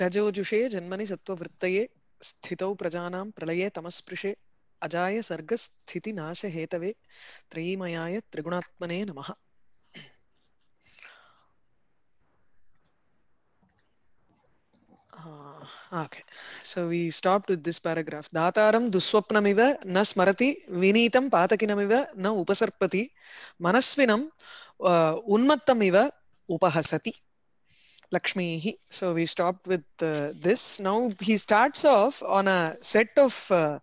रजोजुषे जन्मनि सत्ववृत्तये स्थितौ प्रजानां प्रलये तमस्पृशे अजाय सर्गस्थितिनाशहेतवे त्रयीमयाय त्रिगुणात्मने नमः न स्मरति विनीतम न उपसर्पति मनस्विनम उन्मत्तमिव उपहसति Lakshmi. So we stopped with uh, this. Now he starts off on a set of uh,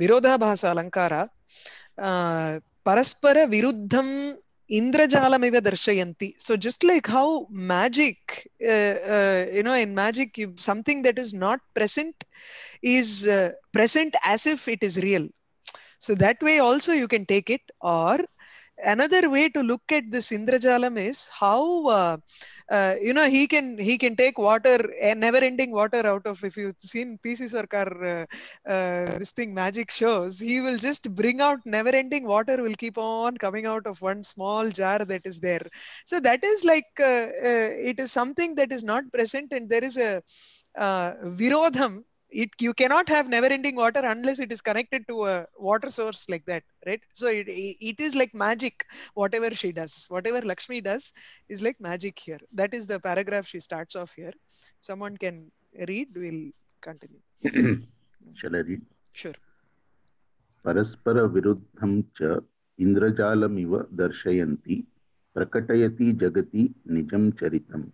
Virodha Bhasa Alankara. Uh, Paraspara Viruddham Indrajalamiva Darshayanti. So just like how magic, uh, uh, you know, in magic, you, something that is not present is uh, present as if it is real. So that way also you can take it. Or another way to look at this Indrajalam is how uh, uh, you know he can he can take water never ending water out of if you've seen pc sarkar uh, uh, this thing magic shows he will just bring out never ending water will keep on coming out of one small jar that is there so that is like uh, uh, it is something that is not present and there is a uh, virodham it you cannot have never ending water unless it is connected to a water source like that right so it, it is like magic whatever she does whatever lakshmi does is like magic here that is the paragraph she starts off here someone can read we'll continue shall i read sure Paraspara virudham cha इन्द्रजालमिव दर्शयन्ति प्रकटयति जगति निजं चरितम्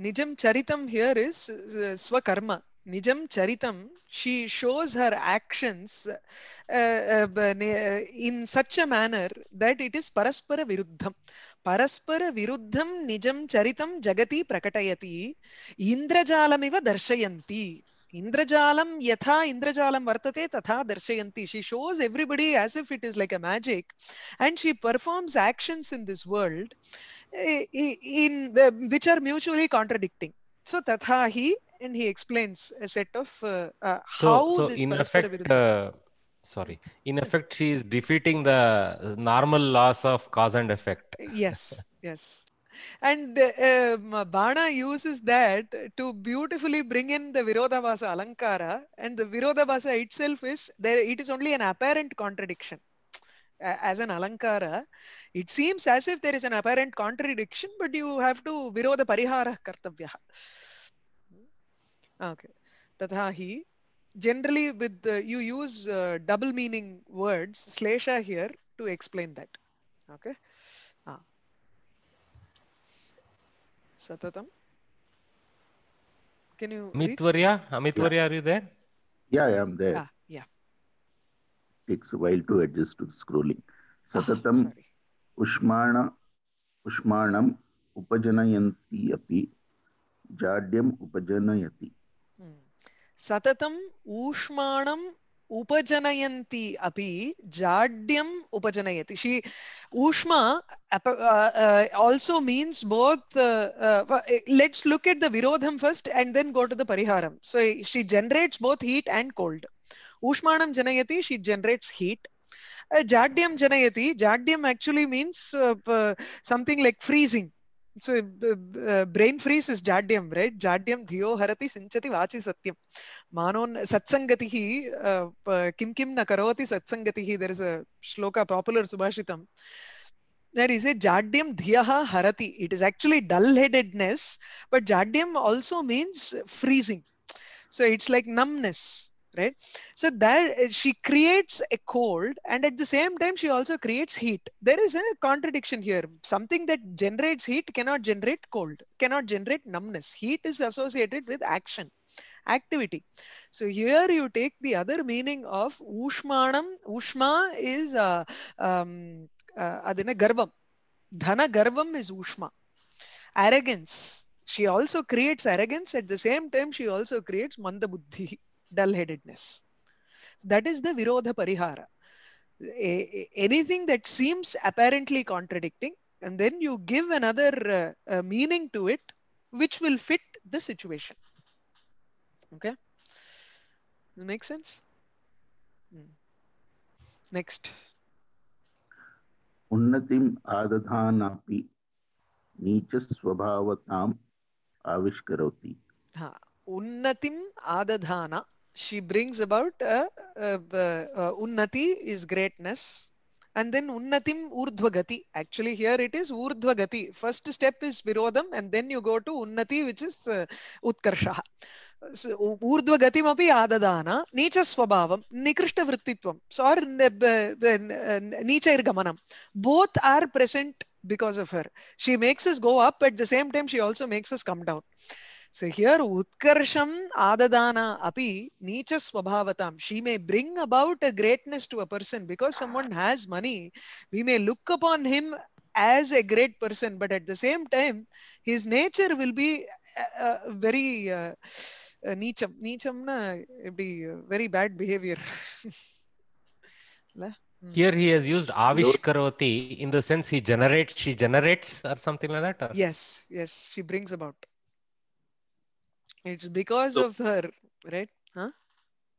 Nijam charitam here is uh, swakarma Nijam Charitam, she shows her actions uh, uh, in such a manner that it is Paraspara Viruddham. Paraspara Viruddham Nijam Charitam Jagati Prakatayati Indrajalamiva Darshayanti. Indrajalam yatha Indrajalam vartate tatha darshayanti. She shows everybody as if it is like a magic and she performs actions in this world in, in which are mutually contradicting. So tatha and he explains a set of uh, uh, how so this in effect uh, sorry in effect she is defeating the normal laws of cause and effect uh, yes yes and um, Bana uses that to beautifully bring in the Virodhavasa Alankara, and the Virodhavasa itself is there, it is only an apparent contradiction. Uh, as an Alankara, it seems as if there is an apparent contradiction, but you have to Virodha Parihara okay tatha hi generally with uh, you use uh, double meaning words slesha here to explain that okay ah satatam can you mitvarya amitvarya yeah. are you there yeah i am there ah, yeah takes a while to adjust to the scrolling ah, satatam oh, ushmana ushmanam upajanayantī api upajana yati. सततम् ऊष्माणम् उपजनयन्ति अपि जाड्यम् उपजनयति she ऊष्मा also means both let's look at the विरोधं first and then go to the परिहारं so she generates both heat and cold ऊष्माणं जनयति शी जनरेट्स् हीट् जाड्यं जनयति जाड्यम् actually means something like freezing so uh, brain freeze is jadyam, right? Jadyam dhiyo harati sinchati vachi satyam. Manon satsangati hi uh, kim kim na karoti satsangati hi There is a shloka popular subhashitam. There is a jadyam dhiyaha harati. It is actually dull-headedness, but jadyam also means freezing. So it's like numbness. right? So that uh, she creates a cold and at the same time, she also creates heat. There is a contradiction here. Something that generates heat cannot generate cold, cannot generate numbness. Heat is associated with action, activity. So here you take the other meaning of Ushmanam. Ushma is uh, um, uh, adina garvam. Dhana garvam is Ushma. Arrogance. She also creates arrogance. At the same time, she also creates mandabuddhi. dull-headedness. That is the virodha parihara. A, anything that seems apparently contradicting, and then you give another uh, uh, meaning to it, which will fit the situation. Okay, Make makes sense. Hmm. Next. उन्नतिम् आदधानापि नीचस्वभावताम् avishkaroti. हा unnatim adadhana she brings about a, a, a, unnati is greatness and then unnatim urdhvagati. Actually, here it is urdhvagati. First step is virodham, and then you go to unnati, which is uh, utkarshaha. ऊर्ध्वगतिमपि आददान नीचस्वभावं निकृष्टवृत्तित्वम् are नीचैर्गमनं both are present because of her she makes us go up at the same time she also makes us come down so here Utkarsham Adadana api nicha swabhavatam. She may bring about a greatness to a person because someone has money. We may look upon him as a great person, but at the same time, his nature will be uh, uh very uh, uh, nicham. it be very bad behavior. Hmm. Here he has used avishkaroti in the sense he generates, she generates or something like that. Or? Yes, yes, she brings about. It's because so, of her, right? Huh?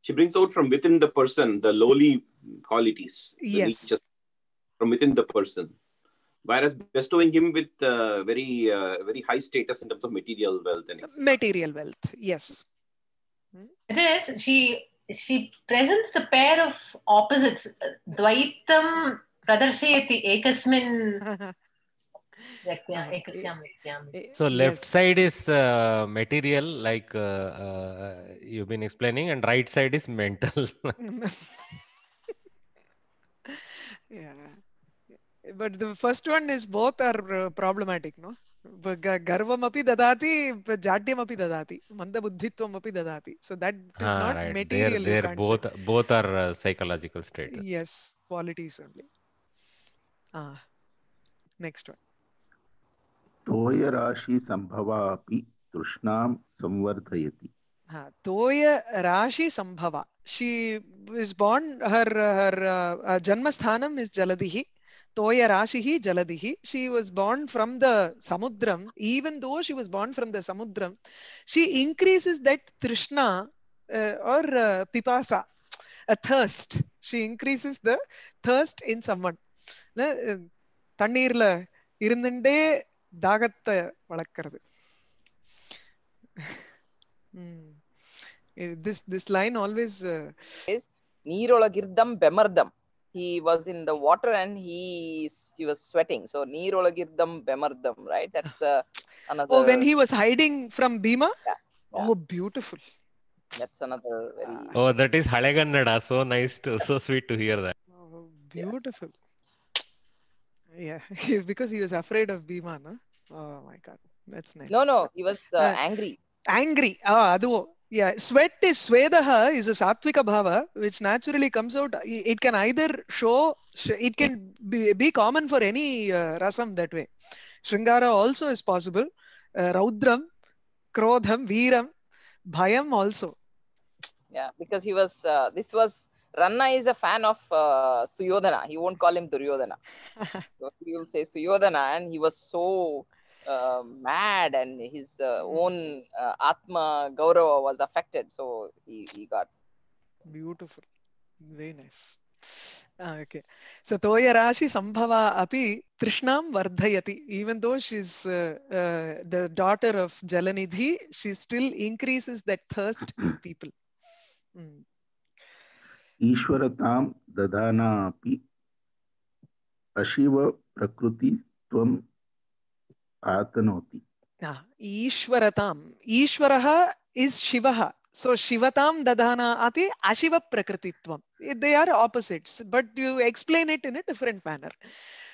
She brings out from within the person the lowly qualities. yes. Just from within the person. Whereas bestowing him with uh, very uh, very high status in terms of material wealth and material wealth, yes. It is she she presents the pair of opposites. Dvaitam pradarshayati ekasmin Ah, eh, so left side is uh, material like uh, uh, you've been explaining and right side is mental yeah but the first one is both are problematic no गर्वमपि ददाति जाड्यमपि ददाति मन्दबुद्धित्वमपि ददाति so that is not material there both both are psychological state yes qualities only ah next one तोयराशि सम्भवापि तृष्णां संवर्धयति तोय राशि सम्भवा she is born her her जन्मस्थानम् इस् जलधिः Toya Rashihi Jaladihi. She was born from the Samudram. Even though she was born from the Samudram, she increases that Trishna uh, or uh, Pipasa, a thirst. She increases the thirst in someone. தண்ணீர்ல இருந்துட்டே தாகத்தை வளர்க்கறது this this line always uh... is neerolagirtham bemartham he was in the water and he he was sweating so neerolagirtham bemartham right that's uh, another oh when he was hiding from bhima yeah, yeah. oh beautiful that's another very... oh that is halegannada so nice to so sweet to hear that oh, beautiful yeah. Yeah, because he was afraid of Bhima, no? Oh my God, that's nice. No, no, he was uh, uh, angry. Angry. Ah, aduvo. Yeah, sweat is Svedaha is a Satvika Bhava, which naturally comes out. It can either show, it can be, be common for any uh, rasam that way. Shringara also is possible. Uh, Raudram, Krodham, Veeram, Bhayam also. Yeah, because he was, uh, this was Ranna is a fan of uh, Suyodhana. He won't call him Duryodhana. so he will say Suyodhana, and he was so uh, mad, and his uh, hmm. own uh, Atma Gaurava was affected. So he, he got. Beautiful. Very nice. Ah, okay so toya rashi sambhava api trishnam vardhayati even though she's uh, uh, the daughter of jalanidhi she still increases that thirst in people mm. ईश्वरतां दधानापि अशिव प्रकृति त्वम् आतनोति ईश्वरताम् ईश्वरः is शिवः so shivatam dadhana api ashiva prakrititvam they are opposites but you explain it in a different manner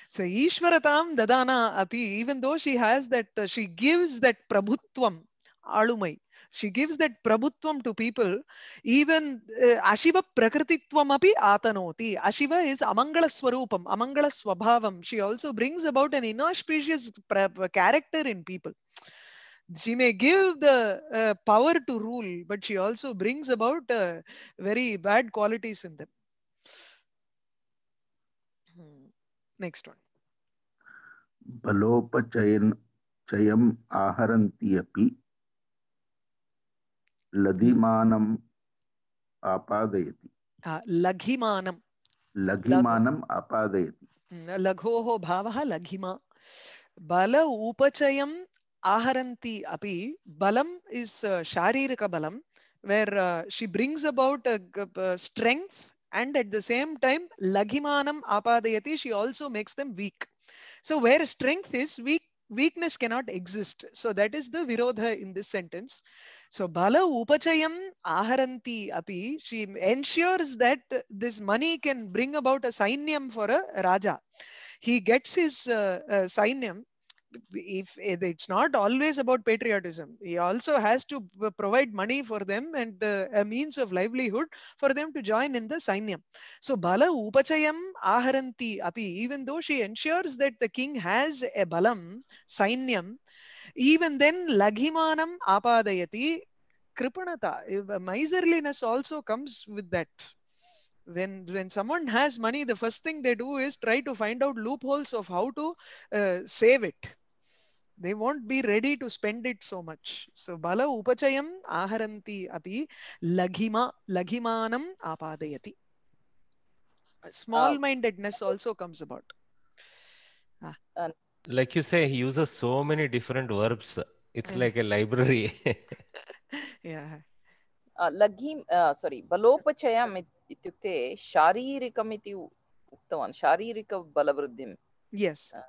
so ishwaratam dadhana api even though she has that uh, she gives that prabhutvam alumai she gives that prabhutvam to people even uh, ashiva prakrititvam api atanoti ashiva is amangala swarupam amangala swabhavam she also brings about an inauspicious character in people she may give the uh, power to rule but she also brings about uh, very bad qualities in them hmm. next one बलोपचयन चयम आहरन्ति अपि लधिमानम् आपादयति लघिमानं लघिमानम् आपादयति लघोः भावः लघिमा बल उपचयम् आहरन्ति अपि बलम् is शारीरिकबलं where she brings about strengths and at the same time laghimanam apadayati she also makes them weak so where strength is weak weakness cannot exist so that is the virodha in this sentence So Bala Upachayam Aharanti Api, she ensures that this money can bring about a sainyam for a Raja. He gets his uh, uh, sainyam. If it's not always about patriotism, he also has to provide money for them and uh, a means of livelihood for them to join in the sainyam. So Bala Upachayam Aharanti Api, even though she ensures that the king has a balam, sainyam, even then laghimanam apadayati kripanata miserliness also comes with that when when someone has money the first thing they do is try to find out loopholes of how to uh, save it they won't be ready to spend it so much so bala upachayam aharanti api laghima laghimanam apadayati small mindedness also comes about ah like you say, he uses so many different verbs. It's like a library. yeah. लघिं sorry बलोपचयम् इत्युक्ते शारीरिकम् Shari उक्तवान् balabrudhim. yes uh,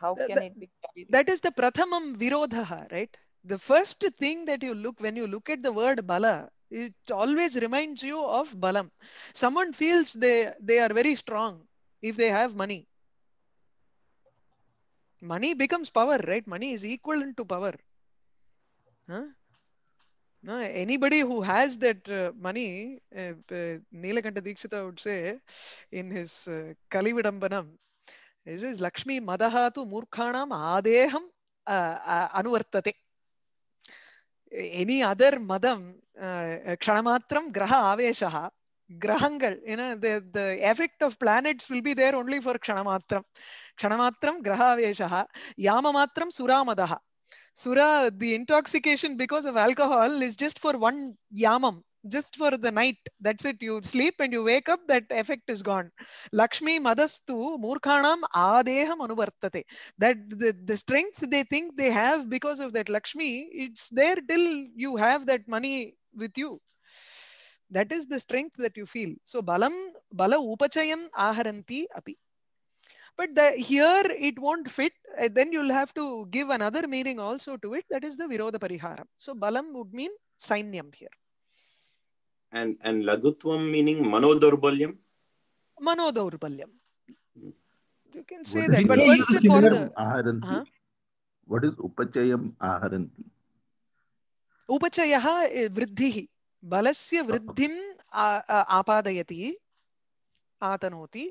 how can it be that is the prathamam virodhaha right the first thing that you look when you look at the word bala it always reminds you of balam someone feels they they are very strong if they have money money becomes power, right? Money is equivalent to power. Huh? No, anybody who has that uh, money, uh, uh, Neelakanta Dikshita would say in his uh, Kalividambanam, this is Lakshmi madahatu murkhanam adeham uh, uh, anuvartate. Any other madam, uh, uh kshanamatram graha aveshaha, grahangal you know the the effect of planets will be there only for kshanamatram kshanamatram grahaveshaha yamamatram suramadaha sura the intoxication because of alcohol is just for one yamam just for the night. That's it. You sleep and you wake up, that effect is gone. Lakshmi madastu murkhanam adeham anuvartate. That the, the strength they think they have because of that Lakshmi, it's there till you have that money with you that is the strength that you feel so balam bala upachayam aharanti api but the, here it won't fit eh, then you'll have to give another meaning also to it that is the virodha pariharam so balam would mean sainyam here and and lagutvam meaning manodurbalyam manodurbalyam hmm. you can say what that but what's the for the aharanti huh? what is upachayam aharanti upachayaha eh, vriddhihi बलस्य वृद्धिम् आपादयति आतनोति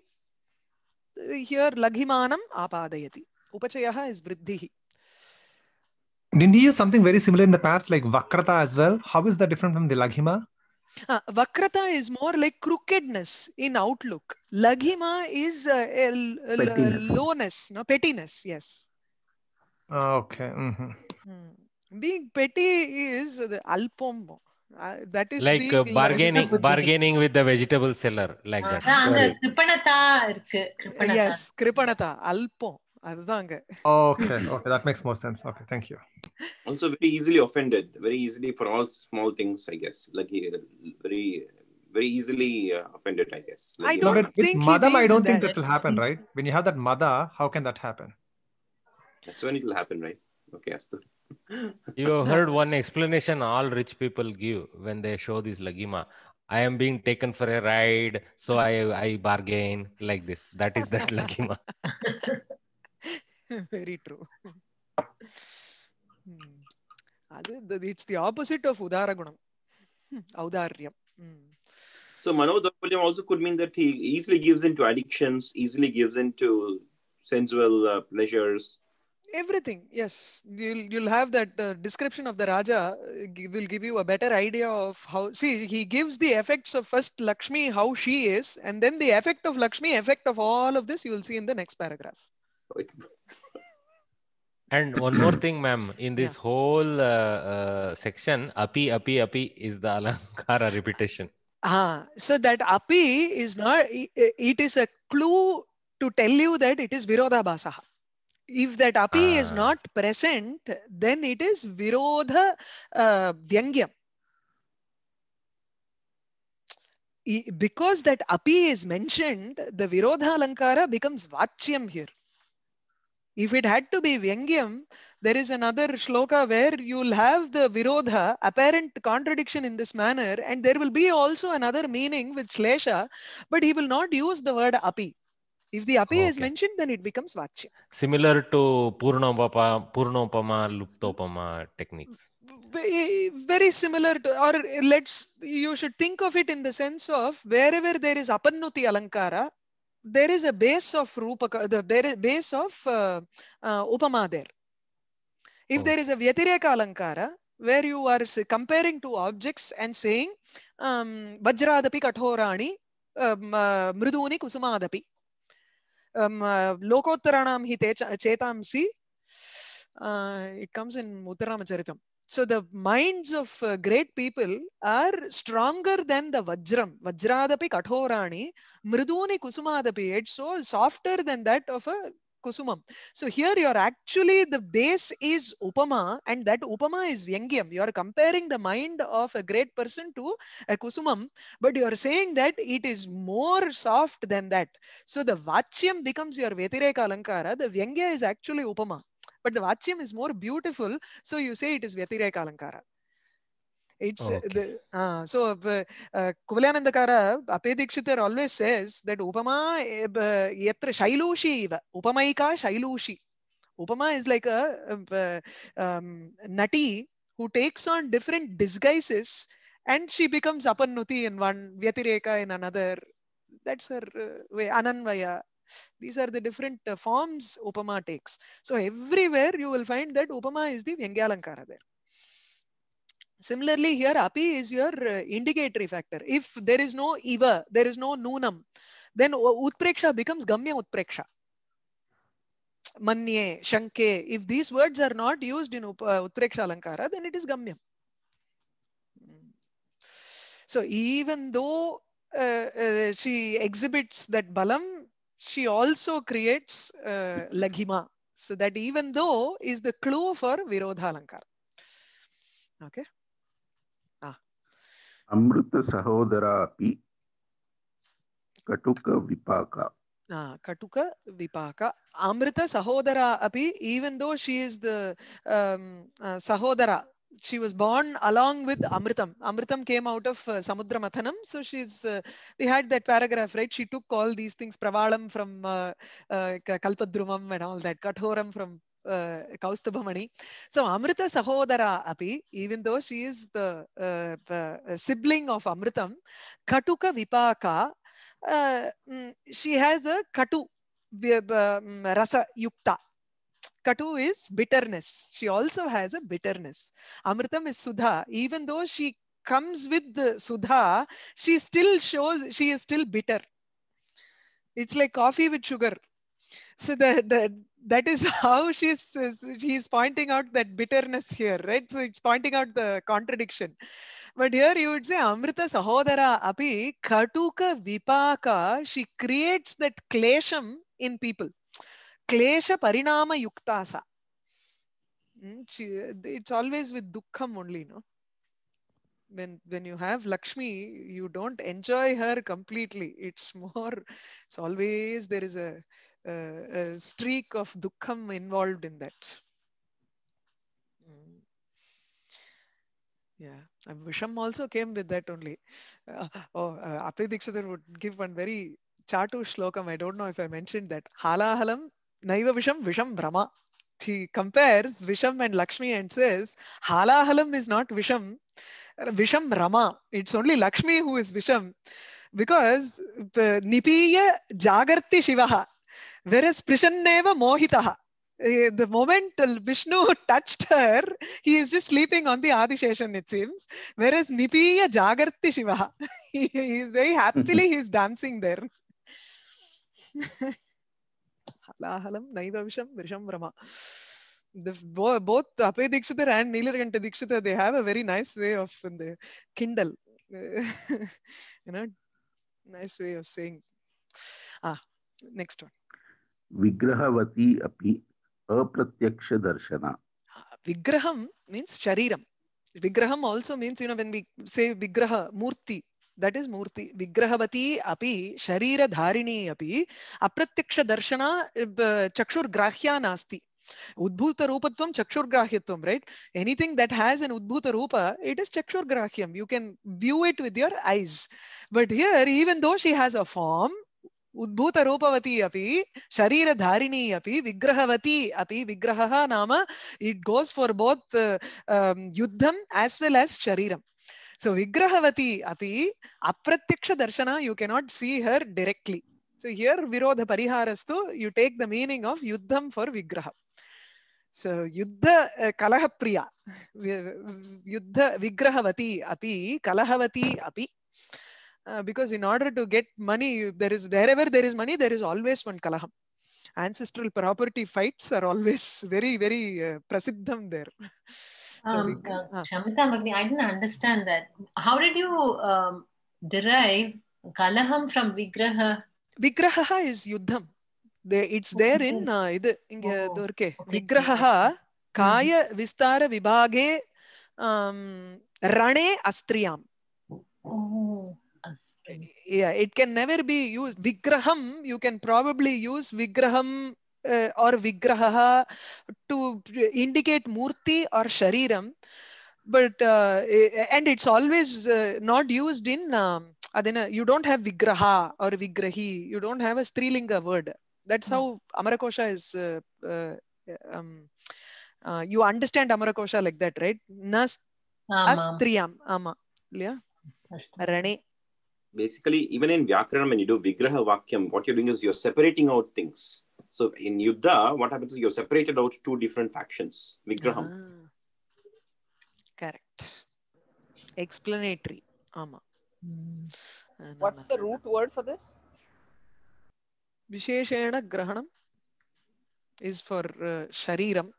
here लघिमानम् आपादयति उपचयः is वृद्धिः Didn't he use something very similar in the past, like Vakrata as well? How is that different from the Laghima? Uh, Vakrata is more like crookedness in outlook. Laghima is uh, uh, pettiness. lowness, no pettiness. Yes. Okay. Mm-hmm. Being petty is the alpombo. Uh, that is like the, uh, bargaining bargaining with the vegetable seller like that ah, yes kripanatha alpo okay okay that makes more sense okay thank you also very easily offended very easily for all small things i guess like very very easily uh, offended i guess like, i don't know, think madam i don't that. think that will happen right when you have that mother how can that happen that's when it will happen right okay that's you have heard one explanation all rich people give when they show this lagima. I am being taken for a ride, so I, I bargain like this. That is that lagima. Very true. Hmm. It's the opposite of udaragunam, hmm. audaryam. Hmm. So manodharpalyam also could mean that he easily gives into addictions, easily gives into sensual uh, pleasures, everything yes you'll you'll have that uh, description of the raja uh, will give you a better idea of how see he gives the effects of first lakshmi how she is and then the effect of lakshmi effect of all of this you will see in the next paragraph and one more thing ma'am in this yeah. whole uh, uh, section api api api is the alankara repetition ah so that api is not it is a clue to tell you that it is virodhabhasaha if that api is ah. not present, then it is virodha uh, vyangyam. Because that api is mentioned, the virodha alankara becomes vachyam here. If it had to be vyangyam, there is another shloka where you'll have the virodha, apparent contradiction in this manner, and there will be also another meaning with slesha, but he will not use the word api. If the api okay. is mentioned, then it becomes vachya. Similar to Purnopama, Purnopama, Luptopama techniques. Very similar to, or let's, you should think of it in the sense of wherever there is apannuti alankara, there is a base of rupaka, the base of uh, uh, upama there. If oh. there is a vyatireka alankara, where you are comparing two objects and saying um, vajradapi kathorani um, uh, mriduni kusumadapi. లోకోత్తరాణం హి చేతాంసి it comes in ఉత్తరామచరితం so the minds of great people are stronger than the వజ్రం వజ్రాదపి కఠోరాణి మృదూని కుసుమాదపి it's so softer than that of a kusumam. So here you're actually, the base is upama and that upama is vyangyam. You're comparing the mind of a great person to a kusumam, but you're saying that it is more soft than that. So the vachyam becomes your vetireka alankara. The vyangya is actually upama, but the vachyam is more beautiful. So you say it is vetireka alankara. It's oh, okay. the, uh, so uh, uh, Kuvalanandakara, always says that Upama uh, yatra Shailushi eva, Upamaika Shailushi. Upama is like a, um, nutty who takes on different disguises and she becomes Apannuti in one, Vyatireka in another. That's her uh, way, Ananvaya. These are the different uh, forms Upama takes. So everywhere you will find that Upama is the Vyangalankara there. Similarly, here api is your uh, indicatory factor. If there is no eva, there is no nunam, then utpreksha becomes gamya utpreksha. Manye, shanke. If these words are not used in uh, utpreksha alankara, then it is gamyam. So even though uh, uh, she exhibits that balam, she also creates uh, laghima. So that even though is the clue for virodha alankara. Okay. अमृतसहोदरा अपि कटुकविपाका Ah, Katuka Vipaka. Amrita Sahodara Api, even though she is the Sahodara, um, she was born along with Amritam. Amritam came out of Samudramathanam, So she's, uh, we had that paragraph, right? She took all these things, Pravalam from uh, uh, Kalpadrumam and all that, Kathoram from कौस्तुभमणि सो अमृत सहोदरा अभी even though she is the sibling of अमृतम कटुक विपाका she has a कटु रस युक्ता Katu is bitterness. She also has a bitterness. Amritam is Sudha. Even though she comes with the Sudha, she still shows she is still bitter. It's like coffee with sugar. So the, the that is how she's she's pointing out that bitterness here right so it's pointing out the contradiction but here you would say amrita sahodara api katuka vipaka she creates that klesham in people klesha parinama yuktasa hmm, it's always with dukkham only no when when you have lakshmi you don't enjoy her completely it's more it's always there is a uh, a streak of dukkham involved in that. Mm. Yeah, and Visham also came with that only. Uh, oh, uh, Apri would give one very chatu shlokam. I don't know if I mentioned that. Hala halam naiva Visham, Visham Brahma. He compares Visham and Lakshmi and says, Hala halam is not Visham, uh, Visham Rama. It's only Lakshmi who is Visham. Because Nipiya Jagarti Shivaha. Whereas Prishanneva Mohitaha, eh, the moment Vishnu touched her, he is just sleeping on the Adisheshan, it seems. Whereas Nipiya Jagarti Shiva, he is very happily he is mm-hmm. dancing there. Halahalam Naivavisham Vrisham Brahma. The, both Apay Dikshitar and Neelarganta Dikshitar, they have a very nice way of the Kindle. you know, nice way of saying. Ah, next one. విగ్రహవతి అపి అప్రత్యక్ష దర్శన విగ్రహం means శరీరం విగ్రహం also means you know when we say విగ్రహ మూర్తి that is మూర్తి విగ్రహవతి అపి శరీరధారిణీ అపి అప్రత్యక్ష దర్శన చక్షుర్గ్రాహ్యా నాస్తి udbhuta rupatvam chakshurgrahyatvam right anything that has an udbhuta rupa it is chakshurgrahyam you can view it with your eyes but here even though she has a form उद्भूत रूपवती अभी शरीर धारिणी अभी विग्रहवती अभी um, विग्रह नाम इट गोज फॉर बोथ युद्धम as well as शरीर सो विग्रहवती अभी अप्रत्यक्ष दर्शन you cannot see her directly so here विरोध परिहारस्तु you take the meaning of युद्धम फॉर विग्रह सो युद्ध कलह प्रिया युद्ध विग्रहवती अभी कलहवती अभी uh, because in order to get money, there is wherever there is money, there is always one kalaham. Ancestral property fights are always very, very uh, prasiddham there. so um, we, uh, Shamita Magni, I didn't understand that. How did you um, derive kalaham from vigraha? Vigraha is yuddham. They, it's there in uh, இது இங்க இருக்கே விக்கிரகா காய விஸ்தார விபாகே ரணே அஸ்திரியாம் yeah it can never be used vigraham you can probably use vigraham uh, or vigraha to indicate murti or shariram but uh, eh, and it's always uh, not used in um, adena you don't have vigraha or vigrahi you don't have a strilinga word that's how amarakosha is uh, uh, um, uh, you understand amarakosha like that right nas astriyam ama இல்லையா Rani basically even in vyakaranam, when you do Vigraha Vakyam, what you're doing is you're separating out things. So in Yuddha, what happens is you're separated out two different factions, Vigraham. Ah, correct. Explanatory. Ama. Hmm. What's the root word for this? Visheshena Grahanam is for uh, Shariram.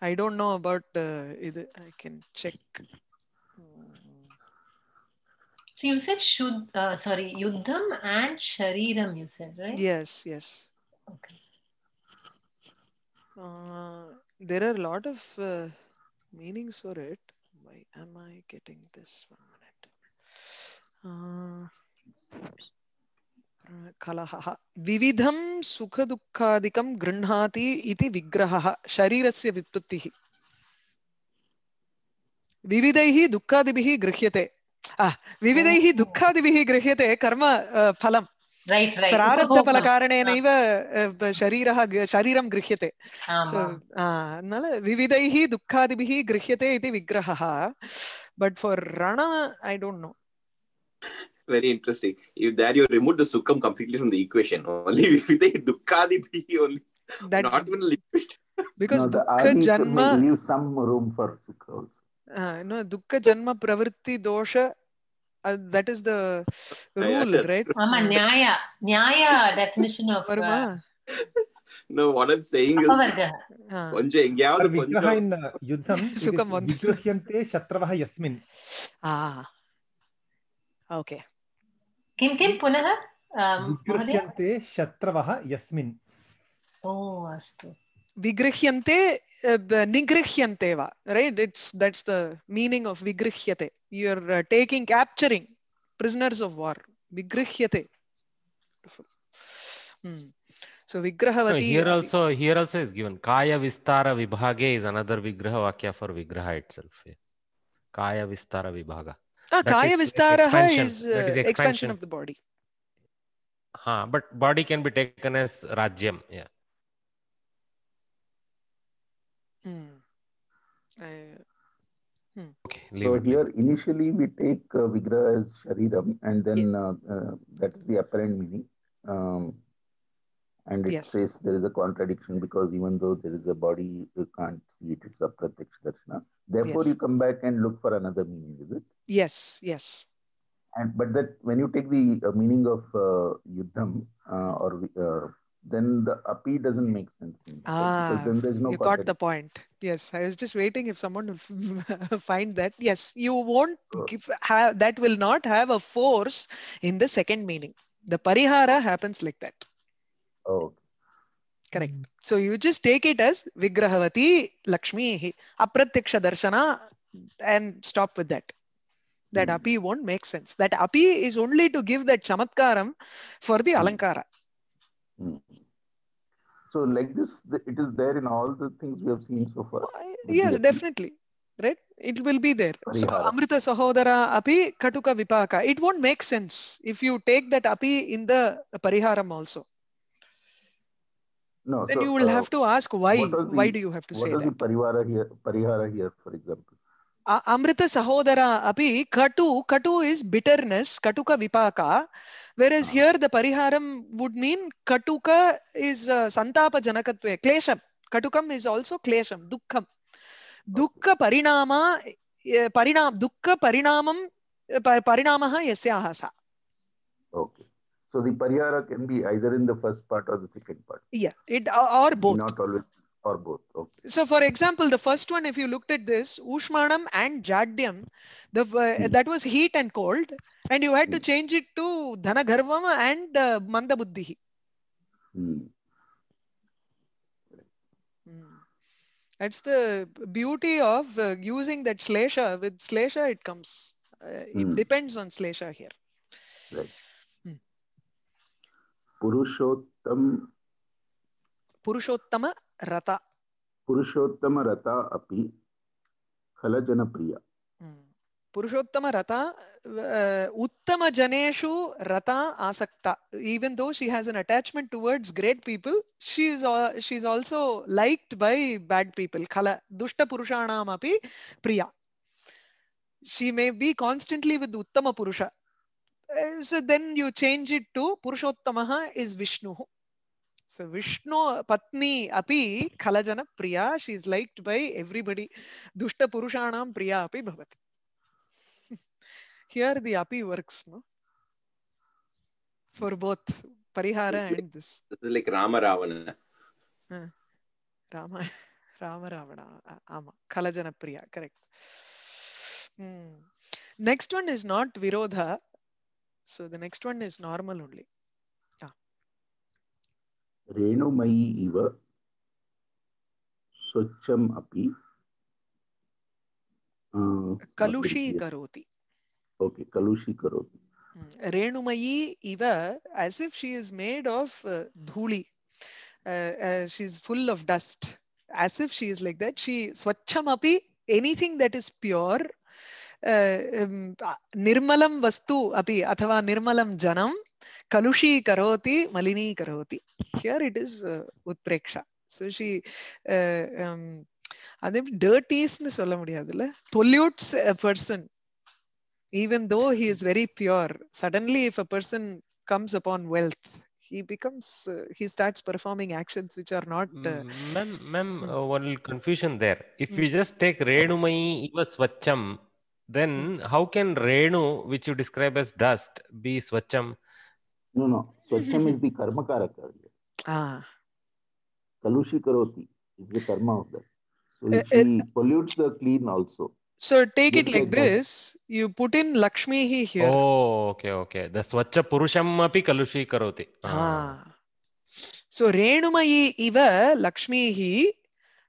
I don't know about uh, I can check So you said should uh, sorry, Yuddham and Shariram, you said, right? Yes, yes. Okay. Uh, there are a lot of uh, meanings for it. Why am I getting this one minute? कलहः विविधं सुखदुःखादिकं गृह्णाति इति विग्रहः शरीरस्य व्युत्पत्तिः विविधैः दुःखादिभिः गृह्यते विविधैः दुःखादिभिः गृह्यते कर्म फलम् பிராரப்தபலகாரணேனைவ சரீரः சரீரம் गृह्यते அதனால விவிதைः துக்காதிபிः गृह्यते इति விக்கிரகः பட் ஃபார் ரணா I don't know very interesting if there you remove the sukham completely from the equation only vividai dukkadibhi only that, not even limit because no, the, dukha janma leave some room for sukha also uh, no dukkha janma pravritti dosha uh, that is the rule yeah, right mama nyaya nyaya definition of uh, no what i'm saying is கொஞ்சம் எங்கயாவது கொஞ்சம் யுத்தம் சுகம் வந்து விஜுஹ்யந்தே சத்ரவஹ யஸ்மின் ஆ okay किं किं पुनः विगृह्यन्ते शत्रवः यस्मिन् ओ अस्तु vigrihyante uh, right it's that's the meaning of vigrihyate you're uh, taking capturing prisoners of war vigrihyate hmm. so vigrahavati no, here also here also is given kaya vistara vibhage is another vigraha vakya for vigraha itself yeah. kaya vistara vibhaga ah, kaya is vistara expansion. is, uh, expansion. expansion of the body huh, but body can be taken as rajyam yeah Hmm. I, hmm. Okay. So here initially we take uh, Vigra as Shariram and then yeah. Uh, uh, that is the apparent meaning. Um, and it yes. says there is a contradiction because even though there is a body, you can't see it. It's a pratyaksha Therefore, yes. you come back and look for another meaning, is it? Yes, yes. And but that when you take the uh, meaning of uh, yuddham uh, or uh, then the api doesn't make sense. Ah, then there's no you got the point. Yes, I was just waiting if someone will find that. Yes, you won't give, have, that will not have a force in the second meaning. The parihara happens like that. Oh. Correct. So you just take it as Vigrahavati Lakshmi, Apratyaksha Darshana and stop with that that mm. api won't make sense. That api is only to give that chamatkaram for the hmm. alankara. Mm. So, like this, it is there in all the things we have seen so far. Yes, definitely. Right? It will be there. So, Amrita Sahodara Api Katuka Vipaka. It won't make sense if you take that Api in the Pariharam also. No, then so, you will uh, have to ask why. Why the, do you have to say that? What is the here, parihara here, for example? Amrita Sahodara api katu, katu is bitterness, katuka vipaka, whereas here the pariharam would mean katuka is uh, santapa janakatve, klesham. Katukam is also klesham, dukkham. Dukka parinama, parinam, dukka parinamam, parinamaha yasyaha Okay. So the parihara can be either in the first part or the second part. Yeah, it or both. Not always or both okay. so for example the first one if you looked at this ushmanam and jadyam the uh, hmm. that was heat and cold and you had to hmm. change it to dhanagharvam and uh, mandabuddhi hmm. hmm. that's the beauty of uh, using that slasha. with slasha, it comes uh, it depends on slasha here right Purushottama. purushottam रता पुरुषोत्तम रता अपि खलजनप्रिया पुरुषोत्तम रता उत्तम जनेषु रता आसक्ता even though she has an attachment towards great people she is she is also liked by bad people khala dushta purushanam api priya she may be constantly with uttama purusha so then you change it to purushottamaha is vishnu So Vishnu Patni api Khalajana Priya. She is liked by everybody. Dushta Purushanam Priya api bhavati. Here the api works, no? For both Parihara like, and this. This is like Rama Ravana. Uh, Rama Rama Ravana. Ama Khalajana Priya. Correct. Hmm. Next one is not Virodha. So the next one is normal only. रेणुमयी इव स्वच्छम अपि कलुषी करोति okay कलुषी करोति hmm, रेणुमयी इव as if she is made of धूली she is full of dust as if she is like that she स्वच्छम अपि anything that is pure निर्मलं वस्तु अपि अथवा निर्मलं जनम Kalushi Karoti, Malini Karoti. Here it is uh, Utpreksha. So she, uh, um, அதே டர்டீஸ்னு சொல்ல முடியாதுல்ல pollutes person even though he is very pure suddenly if a person comes upon wealth he becomes uh, he starts performing actions which are not uh, ma'am ma'am uh, one confusion there if mm. we just take renu mai iva swacham then how can renu which you describe as dust be swacham no no स्वच्छम is the कर्म karaka earlier. Ah. Kalushi karoti is the karma of that. So uh, she it, pollutes the clean So take Just it like, like this. That. You put in Lakshmi he here. Oh, okay, okay. The Swacha Purusham api kalushi karoti. Ah. ah. So Renumayi eva Lakshmi he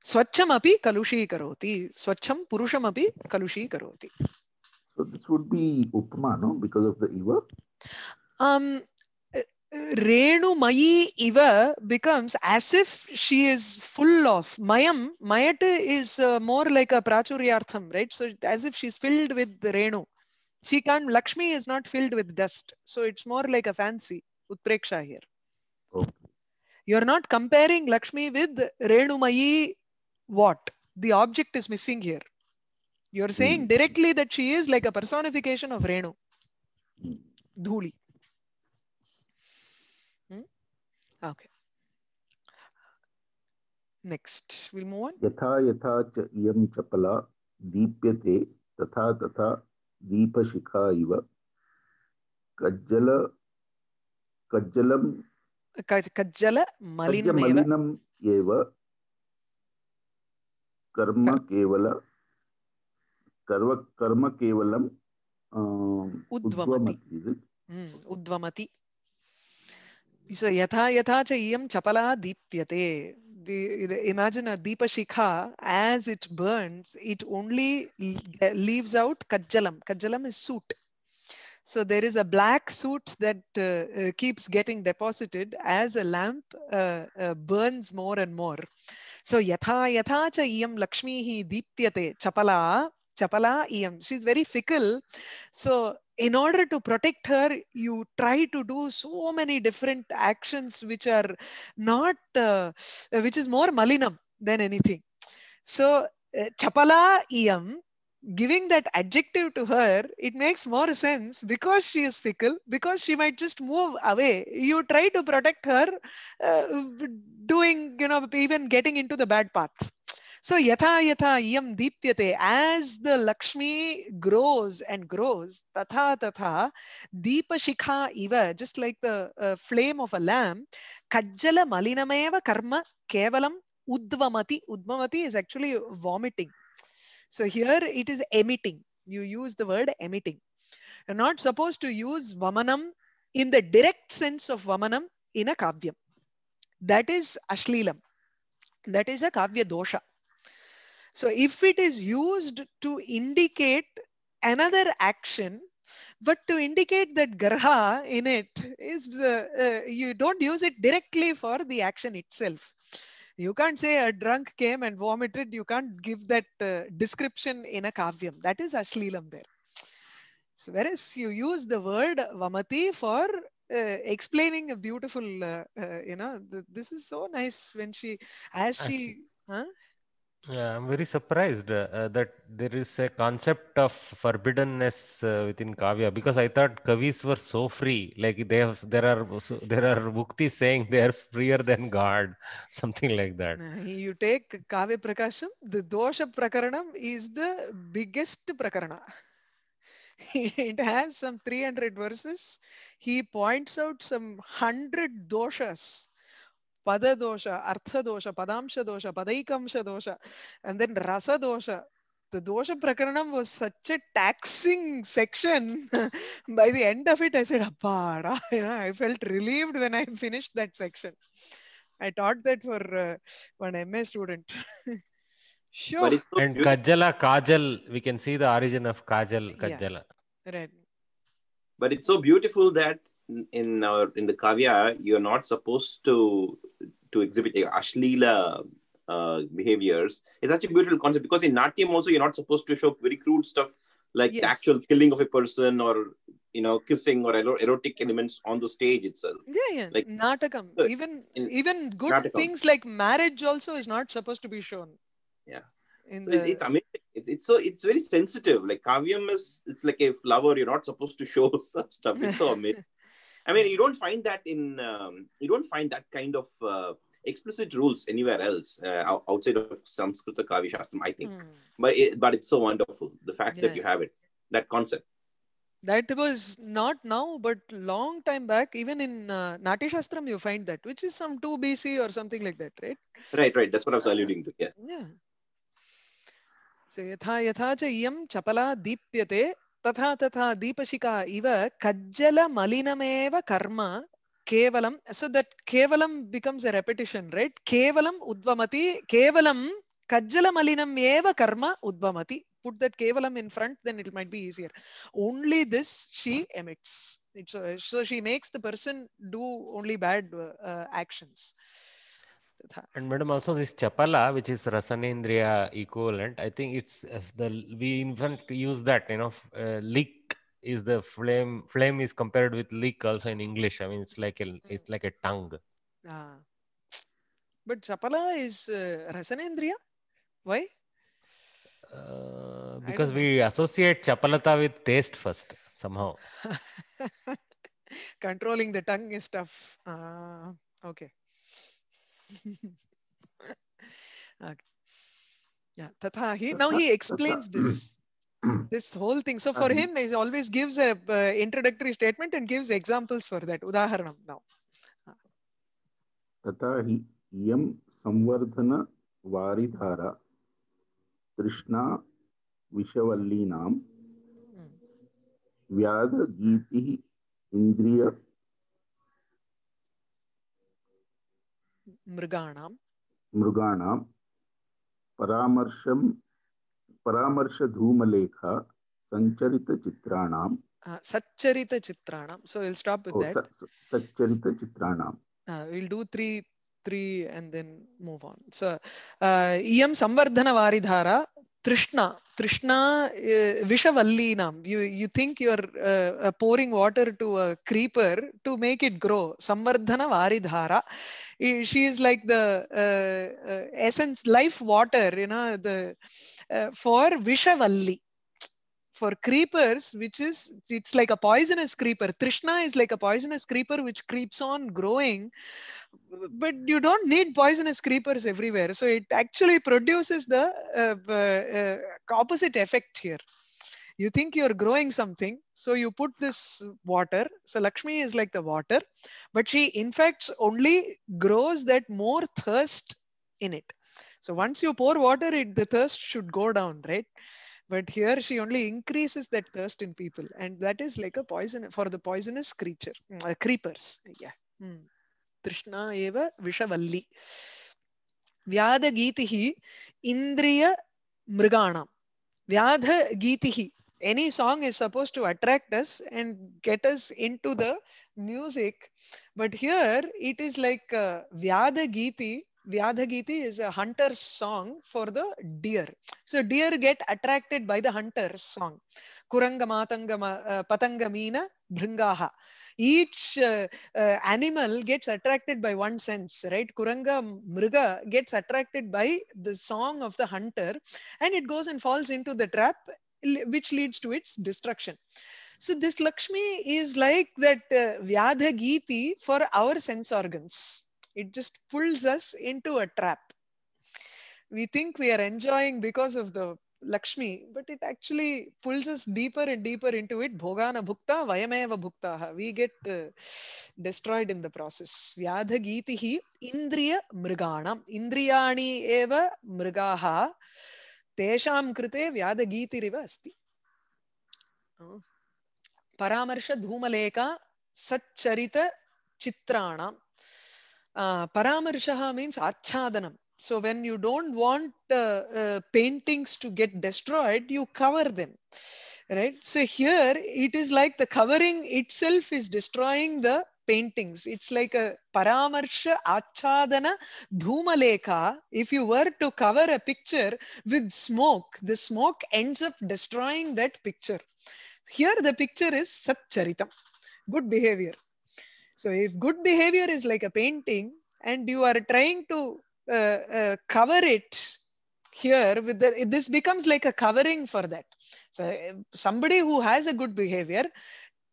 स्वच्छम api kalushi karoti. स्वच्छम Purusham api kalushi karoti. so this would be upma no because of the eva um Renu Mayi Iva becomes as if she is full of Mayam. Mayate is uh, more like a Prachuryartham, right? So as if she's filled with Renu. She can't, Lakshmi is not filled with dust. So it's more like a fancy Utpreksha here. Oh. You're not comparing Lakshmi with Renu Mayi what? The object is missing here. You're saying hmm. directly that she is like a personification of Renu. Hmm. Dhuli. Okay. Next, we'll move on. यथा यथा च इयं चपला दीप्यते तथा तथा दीपशिखा इव कज्जल कज्जलं कज्जल मलिनम् एव कर्म केवल कर्म कर्म केवलं उद्वमति उद्वमति हम्म, So yatha yatha cha iyam chapala deepyate. The, imagine a deepa shikha, as it burns, it only leaves out kajjalam. Kajjalam is soot. So there is a black soot that uh, uh, keeps getting deposited as a lamp uh, uh, burns more and more. So yatha yatha cha iyam lakshmihi hi deepyate chapala chapala iyam. She's very fickle. So in order to protect her, you try to do so many different actions which are not, uh, which is more malinam than anything. So, uh, chapala iam giving that adjective to her, it makes more sense because she is fickle, because she might just move away. You try to protect her, uh, doing, you know, even getting into the bad paths. So yatha yatha yam dipyate, as the Lakshmi grows and grows, tatha tatha, deepa shikha eva just like the uh, flame of a lamp, kajjala malinameva karma kevalam udvamati. Udvamati is actually vomiting. So here it is emitting. You use the word emitting. You're not supposed to use vamanam in the direct sense of vamanam in a kavyam. That is ashlilam. That is a kavya dosha. So if it is used to indicate another action, but to indicate that garha in it is, uh, uh, you don't use it directly for the action itself. You can't say a drunk came and vomited. You can't give that uh, description in a kavyam. That is ashleelam there. So whereas you use the word vamati for uh, explaining a beautiful, uh, uh, you know, th this is so nice when she, as she, huh? Yeah, I'm very surprised uh, uh, that there is a concept of forbiddenness uh, within Kavya because I thought Kavis were so free. Like they have, there are there are bhukti saying they are freer than God, something like that. You take Kavya Prakasham, the dosha prakaranam is the biggest prakarana. it has some 300 verses. He points out some 100 doshas Padadosha, Arthadosha, Padamsha dosha, Padaikamsha dosha, and then Rasa dosha. The dosha prakaranam was such a taxing section. By the end of it, I said, Appada. You know, I felt relieved when I finished that section. I taught that for uh, one MA student. sure. and good. Kajala, Kajal, we can see the origin of Kajal, Kajala. Right. But it's so beautiful that in our uh, in the kavya, you're not supposed to to exhibit eh, ashleela uh, behaviors. It's actually a beautiful concept because in Natyam also you're not supposed to show very crude stuff like yes. the actual killing of a person or you know kissing or erotic elements on the stage itself yeah yeah like natakam so even even good natakam. things like marriage also is not supposed to be shown yeah so the... it's amazing it's, it's so it's very sensitive like kavyam is it's like a flower you're not supposed to show stuff stuff it's so amazing I mean, you don't find that in um, you don't find that kind of uh, explicit rules anywhere else uh, outside of Sanskrita Kavi Shastram, I think. Mm. But it, but it's so wonderful the fact yeah. that you have it that concept. That was not now, but long time back, even in uh, Nati Shastram, you find that, which is some 2 BC or something like that, right? Right, right. That's what I was alluding to. Yes. Yeah. So, yatha yatha cha iyam chapala dipyate तथा तथा दीपशिका इव कज्जलमलिनमेव कर्म केवलं so that केवलं becomes a repetition right केवलम् उद्वमति केवलं कज्जलमलिनम् एव कर्म उद्वमति put that kevalam in front then it might be easier only this she hmm. emits uh, so she makes the person do only bad uh, uh, actions and madam, also this chapala, which is rasanendriya equivalent, I think it's uh, the we in use that. You know, uh, leak is the flame. Flame is compared with leak also in English. I mean, it's like a hmm. it's like a tongue. Ah. but chapala is uh, rasanendriya. Why? Uh, because we associate chapalata with taste first somehow. Controlling the tongue is tough. Ah, okay. okay. yeah tatha he now he explains this this whole thing so for him he always gives a uh, introductory statement and gives examples for that udaharanam now tatha hi yam samvardhana varidhara Krishna Vishavalli तृष्णा विषवल्लीनां व्याधगीतिः इन्द्रिय मृगाणां मृगाणां परामर्शं परामर्शधूमलेखा सञ्चरितचित्राणां सच्चरितचित्राणां oh, so will stop with that सच्चरितचित्राणां will do uh, three three and then move on so uh, इयं संवर्धनवारिधारा Trishna. Trishna, uh, nam. You, you think you're uh, uh, pouring water to a creeper to make it grow. Samvardhana Varidhara. She is like the uh, uh, essence, life water, you know, the uh, for Vishavalli for creepers, which is, it's like a poisonous creeper. Trishna is like a poisonous creeper which creeps on growing, but you don't need poisonous creepers everywhere. So it actually produces the uh, uh, uh, opposite effect here. You think you're growing something, so you put this water. So Lakshmi is like the water, but she in fact only grows that more thirst in it. So once you pour water, it the thirst should go down, right? but here she only increases that thirst in people and that is like a poison for the poisonous creature mm, uh, creepers yeah hmm. trishna eva vishavalli व्याधगीतिः giti hi. any song is supposed to attract us and get us into the music but here it is like uh, vyada giti Vyadhagiti is a hunter's song for the deer. So deer get attracted by the hunter's song. Kuranga matanga uh, patanga meena bhringaha. Each uh, uh, animal gets attracted by one sense, right? Kuranga mriga gets attracted by the song of the hunter and it goes and falls into the trap which leads to its destruction. So this Lakshmi is like that uh, Vyadha for our sense organs it just pulls us into a trap. We think we are enjoying because of the Lakshmi, but it actually pulls us deeper and deeper into it. Bhogana bhukta vayameva bhuktaha. We get uh, destroyed in the process. Vyadha hi indriya mriganam. Indriyani eva mrigaha. Tesham krite vyadha gitiriva asti. Oh. Paramrsha dhumaleka सच्चरित चित्राणाम uh, paramarishaha means achadanam. So when you don't want uh, uh, paintings to get destroyed, you cover them, right? So here it is like the covering itself is destroying the paintings. It's like a paramarsha achadana dhumaleka. If you were to cover a picture with smoke, the smoke ends up destroying that picture. Here the picture is satcharitam, good behavior. So if good behavior is like a painting and you are trying to uh, uh, cover it here with the, this becomes like a covering for that. So uh, somebody who has a good behavior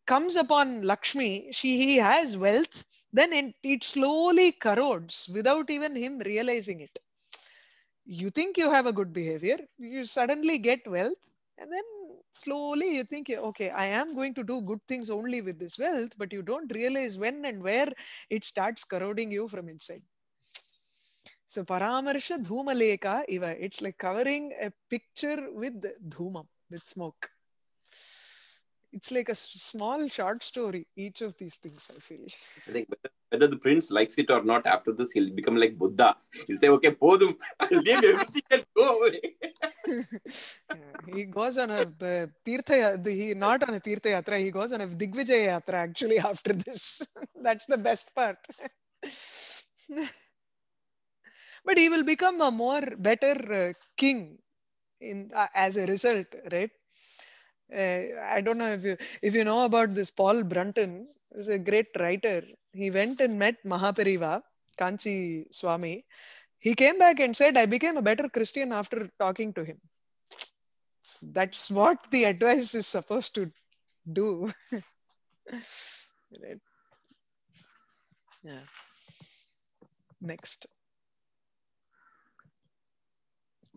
comes upon Lakshmi, she, he has wealth, then it, it slowly corrodes without even him realizing it. You think you have a good behavior, you suddenly get wealth, and then slowly you think, okay, I am going to do good things only with this wealth, but you don't realize when and where it starts corroding you from inside. So paramarsha dhumaleka iva, it's like covering a picture with dhumam, with smoke it's like a small short story each of these things i feel i think whether, the prince likes it or not after this he'll become like buddha he'll say okay podum i'll leave everything and go away yeah, he goes on a uh, tirtha he not on a tirtha yatra he goes on a digvijaya yatra actually after this that's the best part but he will become a more better uh, king in uh, as a result right uh, I don't know if you if you know about this Paul Brunton, is a great writer. He went and met Mahapariva, Kanchi Swami. He came back and said, I became a better Christian after talking to him. That's what the advice is supposed to do. right. Yeah. Next.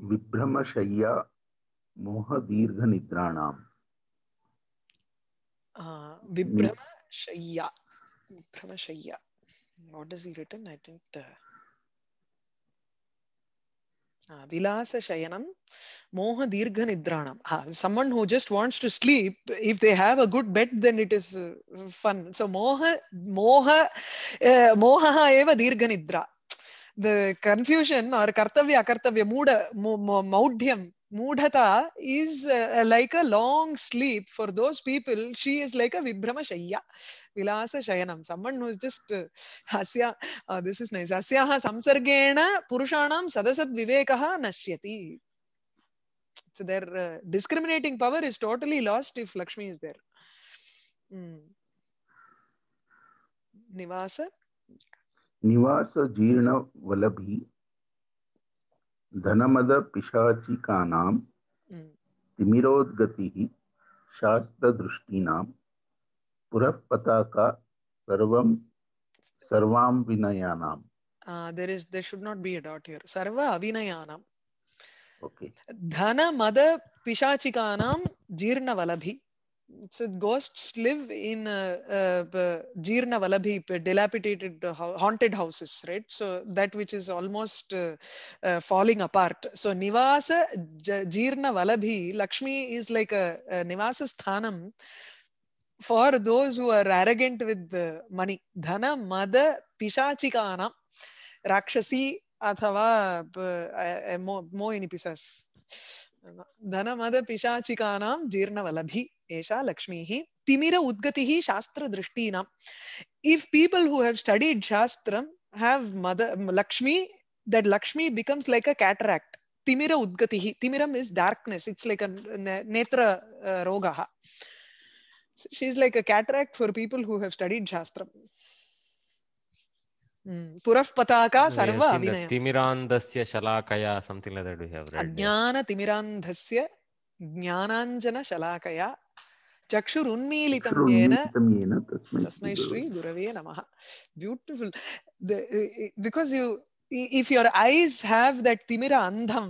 विभ्रमशय्या मोहदीर्घनिद्राणाम् uh, mm-hmm. Vibhrama Shaya. Vibhrama Shayya. What is he written? I think. Uh, Vilasa Shayanam, Moha Dirgha Nidranam. Ah, someone who just wants to sleep, if they have a good bed, then it is uh, fun. So Moha, Moha, uh, Moha Eva Dirgha Nidra. The confusion or Kartavya, Kartavya, Muda, Maudhyam, mudhata is uh, uh, like a long sleep for those people she is like a vibhrama shayya vilasa shayanam someone who's just uh, hasya uh, this is nice asyaha samsargena purushanam sadasat vivekaha nashyati so their uh, discriminating power is totally lost if lakshmi is there mm. nivasa nivasa jirna valabhi धनमद पिशाचिकानां तिमिरोद्गतिः शास्त्रदृष्टीनां पुरः पताका सर्वं सर्वां विनयानां there is there should not be a dot here sarva avinayanam okay dhana mada pishachikaanam jeerna valabhi so ghosts live in uh, uh jeerna valabhi, uh, dilapidated haunted houses, right? So that which is almost uh, uh, falling apart. So nivasa jeerna valabhi, Lakshmi is like a, a nivasa sthanam for those who are arrogant with money. Dhana mada pishachikana rakshasi athava mo mo, mo Dhana pisas. ಧನಮದ ಪಿಶಾಚಿಕಾನಾಂ ಜೀರ್ಣವಲಭಿ एषा लक्ष्मीः तिमिर उद्गतिः शास्त्रदृष्टीनाम् if people who have studied शास्त्रं have mother Lakshmi that Lakshmi becomes like a cataract तिमिर उद्गतिः तिमिरम is darkness it's like a नेत्र रोगः she is like a cataract for people who have studied shastra पुरःपताका शलाकया something शलाकया चक्षुरुन्मीलितं येन तस्मै श्री गुरवे नमः if your eyes have that timira andham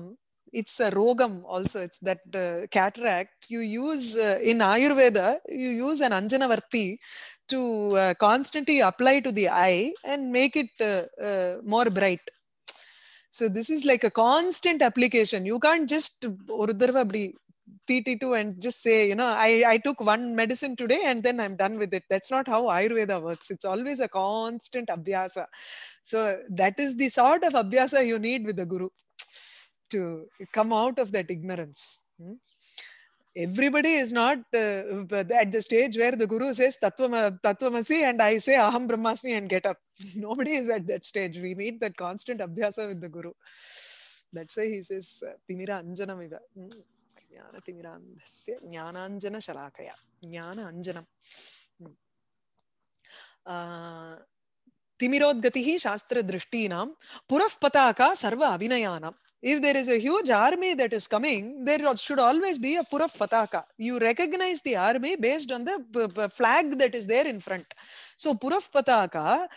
it's a rogam also it's that uh, cataract you use uh, in ayurveda you use an anjanavarti to uh, constantly apply to the eye and make it more bright so this is like a constant application you can't just ஒரு தடவை TT2 and just say, you know, I, I took one medicine today and then I'm done with it. That's not how Ayurveda works. It's always a constant abhyasa. So that is the sort of abhyasa you need with the guru to come out of that ignorance. Hmm? everybody is not uh, at the stage where the guru says Tattvam, tattvamasi and i say aham brahmasmi and get up nobody is at that stage we need that constant abhyasa with the guru that's why he says timira anjanamiva hmm. ज्ञानतिमिरान्धस्य ज्ञानाञ्जनशलाकया ज्ञान अञ्जनम् तिमिरोद्गतिः शास्त्रदृष्टीनां पुरः पताका सर्व अभिनयानां if there is a huge army that is coming, there should always be a pura fataka. You recognize the army based on the flag that is there in front. So pura fataka,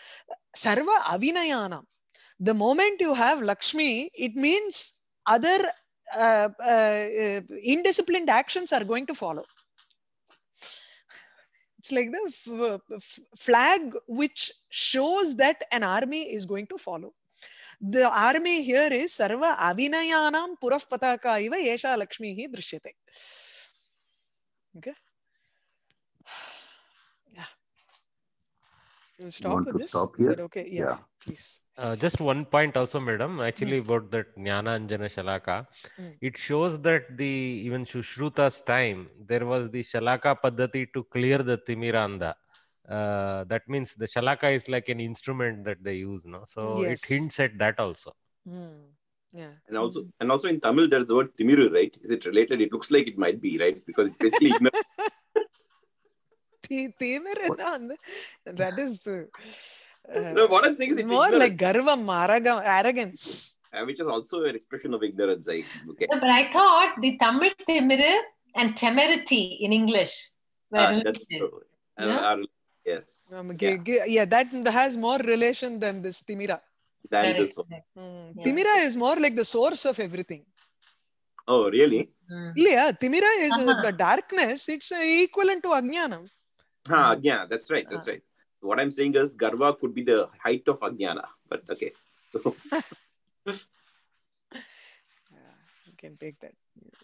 sarva avinayana. The moment you have Lakshmi, it means other Uh, uh, uh, indisciplined actions are going to follow. It's like the flag which shows that an army is going to follow. The army here is Sarva Avinayanam Purav Pataka Iva Yesha Lakshmi Drishyate. Okay. Yeah. stop with this. Stop here? Okay. yeah. yeah please. Uh, just one point also, madam, actually mm. about that Jnana Anjana Shalaka. Mm. It shows that the even Shushruta's time, there was the Shalaka Paddhati to clear the Timiranda. Uh, that means the Shalaka is like an instrument that they use, no? So yes. it hints at that also. Mm. Yeah. And also, and also in Tamil, there's the word Timiru, right? Is it related? It looks like it might be, right? Because it basically Timiru, that is. Uh, no, what I'm saying is it's more ignorance. like garva aragam, arrogance. Uh, which is also an expression of ignorance. I, okay. No, but I thought the Tamil timiru and temerity in English ah, That's true. Uh, yeah? Uh, yes. Um, okay, yeah. yeah, that has more relation than this timira. Than this one. Mm. Yeah. Timira is more like the source of everything. Oh, really? Mm. Yeah, Timira is uh-huh. the darkness. It's equivalent to Ajnanam. Ah, yeah, that's right. That's ah. right what I'm saying is Garva could be the height of Ajnana, but okay. yeah, you can take that.